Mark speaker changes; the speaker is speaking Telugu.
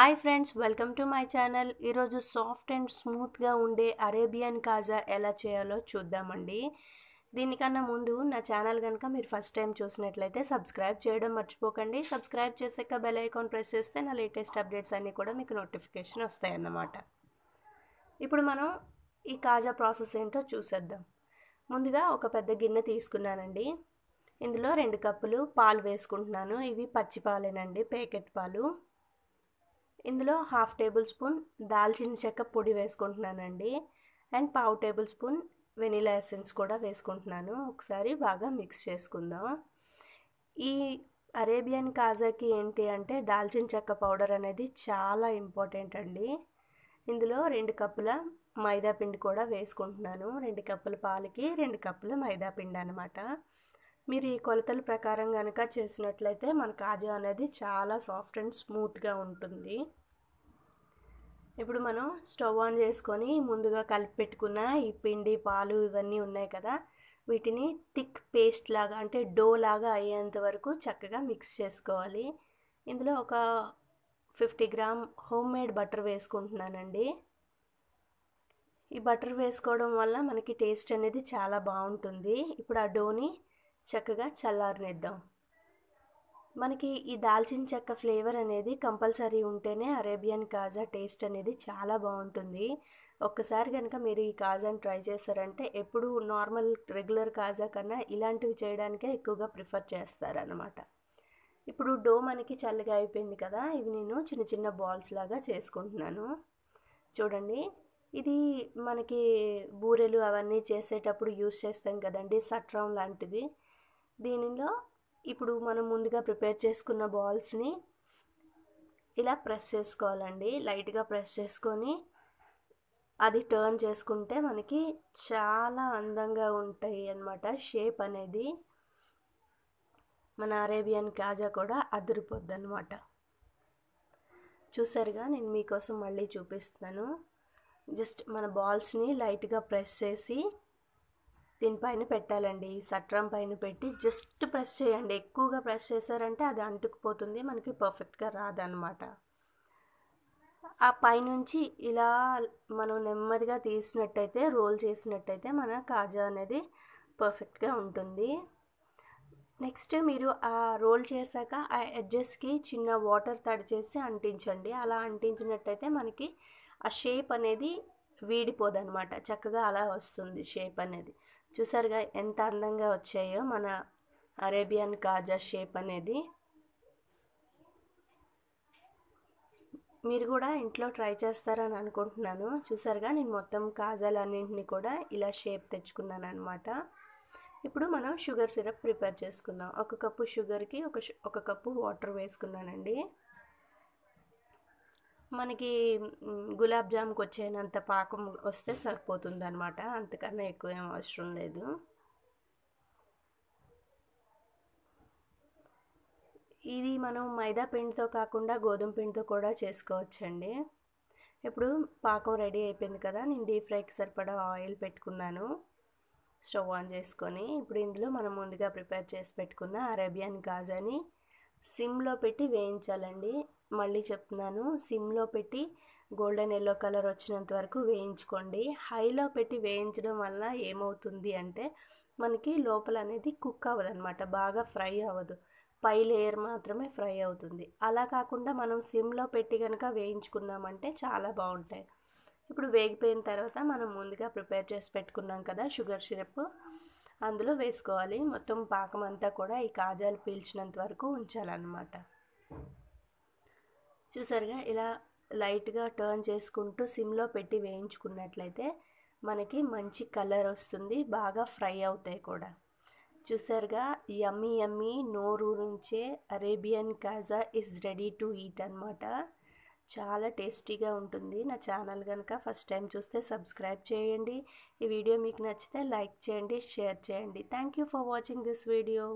Speaker 1: hi friends welcome to my channel ఈరోజు సాఫ్ట్ అండ్ స్మూత్గా ఉండే అరేబియన్ కాజా ఎలా చేయాలో చూద్దామండి దీనికన్నా ముందు నా ఛానల్ కనుక మీరు ఫస్ట్ టైం చూసినట్లయితే సబ్స్క్రైబ్ చేయడం మర్చిపోకండి సబ్స్క్రైబ్ చేసాక బెల్ ఐకాన్ ప్రెస్ చేస్తే నా లేటెస్ట్ అప్డేట్స్ అన్నీ కూడా మీకు నోటిఫికేషన్ వస్తాయన్నమాట ఇప్పుడు మనం ఈ కాజా ప్రాసెస్ ఏంటో చూసేద్దాం ముందుగా ఒక పెద్ద గిన్నె తీసుకున్నానండి ఇందులో రెండు కప్పులు పాలు వేసుకుంటున్నాను ఇవి పచ్చి పాలేనండి ప్యాకెట్ పాలు ఇందులో హాఫ్ టేబుల్ స్పూన్ దాల్చిన చెక్క పొడి వేసుకుంటున్నానండి అండ్ పావు టేబుల్ స్పూన్ వెనీలా ఎసెన్స్ కూడా వేసుకుంటున్నాను ఒకసారి బాగా మిక్స్ చేసుకుందాం ఈ అరేబియన్ కాజాకి ఏంటి అంటే దాల్చిన చెక్క పౌడర్ అనేది చాలా ఇంపార్టెంట్ అండి ఇందులో రెండు కప్పుల మైదా పిండి కూడా వేసుకుంటున్నాను రెండు కప్పుల పాలకి రెండు కప్పుల మైదా పిండి అనమాట మీరు ఈ కొలతల ప్రకారం కనుక చేసినట్లయితే మన కాజా అనేది చాలా సాఫ్ట్ అండ్ స్మూత్గా ఉంటుంది ఇప్పుడు మనం స్టవ్ ఆన్ చేసుకొని ముందుగా కలిపి పెట్టుకున్న ఈ పిండి పాలు ఇవన్నీ ఉన్నాయి కదా వీటిని థిక్ పేస్ట్ లాగా అంటే డో లాగా అయ్యేంత వరకు చక్కగా మిక్స్ చేసుకోవాలి ఇందులో ఒక fifty gram home made butter వేసుకుంటున్నానండి ఈ బటర్ వేసుకోవడం వల్ల మనకి టేస్ట్ అనేది చాలా బాగుంటుంది ఇప్పుడు ఆ డోని చక్కగా చల్లారనిద్దాం మనకి ఈ దాల్చిన చెక్క ఫ్లేవర్ అనేది కంపల్సరీ ఉంటేనే అరేబియన్ కాజా టేస్ట్ అనేది చాలా బాగుంటుంది ఒక్కసారి కనుక మీరు ఈ కాజాని ట్రై చేశారంటే ఎప్పుడు నార్మల్ రెగ్యులర్ కాజా కన్నా ఇలాంటివి చేయడానికే ఎక్కువగా ప్రిఫర్ చేస్తారనమాట ఇప్పుడు డో మనకి చల్లగా అయిపోయింది కదా ఇవి నేను చిన్న చిన్న బాల్స్ లాగా చేసుకుంటున్నాను చూడండి ఇది మనకి బూరెలు అవన్నీ చేసేటప్పుడు యూస్ చేస్తాం కదండి సట్రం లాంటిది దీనిలో ఇప్పుడు మనం ముందుగా ప్రిపేర్ చేసుకున్న బాల్స్ని ఇలా ప్రెస్ చేసుకోవాలండి లైట్గా ప్రెస్ చేసుకొని అది టర్న్ చేసుకుంటే మనకి చాలా అందంగా ఉంటాయి అన్నమాట షేప్ అనేది మన అరేబియన్ కాజా కూడా అదిరిపోద్ది అనమాట చూసారుగా నేను మీకోసం మళ్ళీ చూపిస్తాను జస్ట్ మన బాల్స్ని లైట్గా ప్రెస్ చేసి దీనిపైన పెట్టాలండి సట్రం పైన పెట్టి జస్ట్ ప్రెస్ చేయండి ఎక్కువగా ప్రెస్ చేశారంటే అది అంటుకుపోతుంది మనకి పర్ఫెక్ట్గా రాదనమాట ఆ పైనుంచి ఇలా మనం నెమ్మదిగా తీసినట్టయితే రోల్ చేసినట్టయితే మన కాజా అనేది పర్ఫెక్ట్గా ఉంటుంది నెక్స్ట్ మీరు ఆ రోల్ చేశాక ఆ ఎడ్జెస్కి చిన్న వాటర్ తడి చేసి అంటించండి అలా అంటించినట్టయితే మనకి ఆ షేప్ అనేది వీడిపోదనమాట చక్కగా అలా వస్తుంది షేప్ అనేది చూసారుగా ఎంత అందంగా వచ్చాయో మన అరేబియన్ కాజా షేప్ అనేది మీరు కూడా ఇంట్లో ట్రై చేస్తారని అనుకుంటున్నాను చూసారుగా నేను మొత్తం కాజాలన్నింటినీ కూడా ఇలా షేప్ తెచ్చుకున్నాను అనమాట ఇప్పుడు మనం షుగర్ సిరప్ ప్రిపేర్ చేసుకుందాం ఒక కప్పు షుగర్కి ఒక ఒక కప్పు వాటర్ వేసుకున్నానండి మనకి గులాబ్ జామ్కి వచ్చేనంత పాకం వస్తే సరిపోతుంది అనమాట అంతకన్నా ఎక్కువ ఏం అవసరం లేదు ఇది మనం మైదా పిండితో కాకుండా గోధుమ పిండితో కూడా చేసుకోవచ్చండి ఇప్పుడు పాకం రెడీ అయిపోయింది కదా నేను డీప్ ఫ్రైకి సరిపడా ఆయిల్ పెట్టుకున్నాను స్టవ్ ఆన్ చేసుకొని ఇప్పుడు ఇందులో మనం ముందుగా ప్రిపేర్ చేసి పెట్టుకున్న అరేబియన్ గాజాని సిమ్లో పెట్టి వేయించాలండి మళ్ళీ చెప్తున్నాను సిమ్లో పెట్టి గోల్డెన్ ఎల్లో కలర్ వచ్చినంత వరకు వేయించుకోండి హైలో పెట్టి వేయించడం వల్ల ఏమవుతుంది అంటే మనకి లోపల అనేది కుక్ అవ్వదు అనమాట బాగా ఫ్రై అవ్వదు పై లేయర్ మాత్రమే ఫ్రై అవుతుంది అలా కాకుండా మనం సిమ్లో పెట్టి కనుక వేయించుకున్నామంటే చాలా బాగుంటాయి ఇప్పుడు వేగిపోయిన తర్వాత మనం ముందుగా ప్రిపేర్ చేసి పెట్టుకున్నాం కదా షుగర్ సిరప్ అందులో వేసుకోవాలి మొత్తం పాకం అంతా కూడా ఈ కాజాలు పీల్చినంత వరకు ఉంచాలన్నమాట చూసారుగా ఇలా లైట్గా టర్న్ చేసుకుంటూ సిమ్లో పెట్టి వేయించుకున్నట్లయితే మనకి మంచి కలర్ వస్తుంది బాగా ఫ్రై అవుతాయి కూడా చూసారుగా యమ్మీ యమ్మీ నోరు నుంచే Arabian khaja is ready to eat అనమాట చాలా టేస్టీగా ఉంటుంది నా ఛానల్ కనుక ఫస్ట్ టైం చూస్తే సబ్స్క్రైబ్ చేయండి ఈ వీడియో మీకు నచ్చితే లైక్ చేయండి షేర్ చేయండి thank you for watching this video